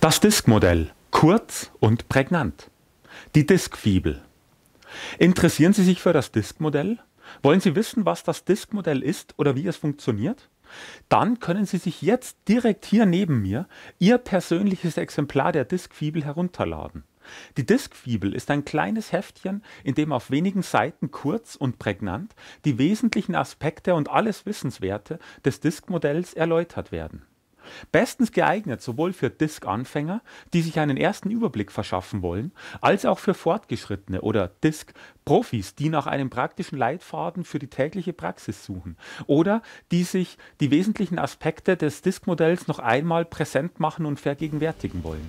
Das Diskmodell, kurz und prägnant. Die Diskfibel. Interessieren Sie sich für das Diskmodell? Wollen Sie wissen, was das Diskmodell ist oder wie es funktioniert? Dann können Sie sich jetzt direkt hier neben mir Ihr persönliches Exemplar der Diskfibel herunterladen. Die Diskfibel ist ein kleines Heftchen, in dem auf wenigen Seiten kurz und prägnant die wesentlichen Aspekte und alles Wissenswerte des Diskmodells erläutert werden bestens geeignet sowohl für Disk-Anfänger, die sich einen ersten Überblick verschaffen wollen, als auch für Fortgeschrittene oder Disk-Profis, die nach einem praktischen Leitfaden für die tägliche Praxis suchen oder die sich die wesentlichen Aspekte des Disk-Modells noch einmal präsent machen und vergegenwärtigen wollen.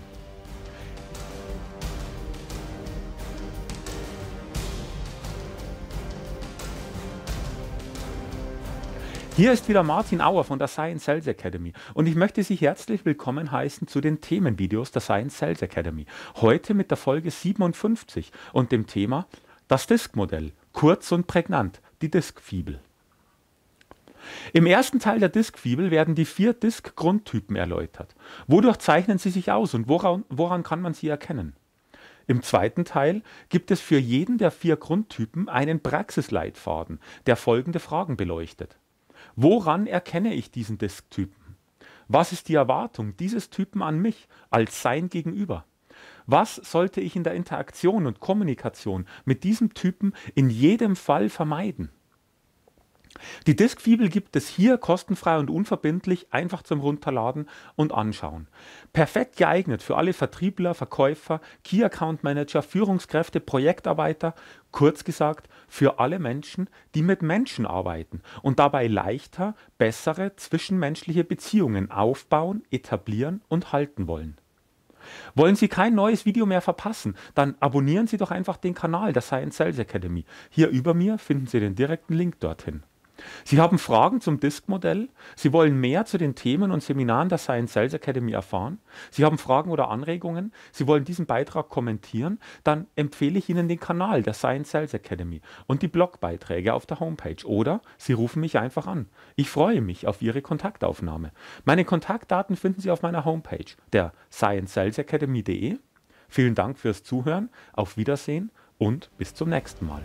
Hier ist wieder Martin Auer von der Science Sales Academy und ich möchte Sie herzlich willkommen heißen zu den Themenvideos der Science Sales Academy. Heute mit der Folge 57 und dem Thema Das Disk-Modell, kurz und prägnant, die Disk-Fibel. Im ersten Teil der Disk-Fibel werden die vier Disk-Grundtypen erläutert. Wodurch zeichnen sie sich aus und woran, woran kann man sie erkennen? Im zweiten Teil gibt es für jeden der vier Grundtypen einen Praxisleitfaden, der folgende Fragen beleuchtet. Woran erkenne ich diesen Disktypen? Was ist die Erwartung dieses Typen an mich als sein Gegenüber? Was sollte ich in der Interaktion und Kommunikation mit diesem Typen in jedem Fall vermeiden? Die Diskfibel gibt es hier kostenfrei und unverbindlich einfach zum Runterladen und Anschauen. Perfekt geeignet für alle Vertriebler, Verkäufer, Key Account Manager, Führungskräfte, Projektarbeiter, kurz gesagt für alle Menschen, die mit Menschen arbeiten und dabei leichter, bessere zwischenmenschliche Beziehungen aufbauen, etablieren und halten wollen. Wollen Sie kein neues Video mehr verpassen, dann abonnieren Sie doch einfach den Kanal der Science Sales Academy. Hier über mir finden Sie den direkten Link dorthin. Sie haben Fragen zum Disk-Modell. Sie wollen mehr zu den Themen und Seminaren der Science Sales Academy erfahren. Sie haben Fragen oder Anregungen. Sie wollen diesen Beitrag kommentieren. Dann empfehle ich Ihnen den Kanal der Science Sales Academy und die Blogbeiträge auf der Homepage. Oder Sie rufen mich einfach an. Ich freue mich auf Ihre Kontaktaufnahme. Meine Kontaktdaten finden Sie auf meiner Homepage der sciencesalesacademy.de. Vielen Dank fürs Zuhören. Auf Wiedersehen und bis zum nächsten Mal.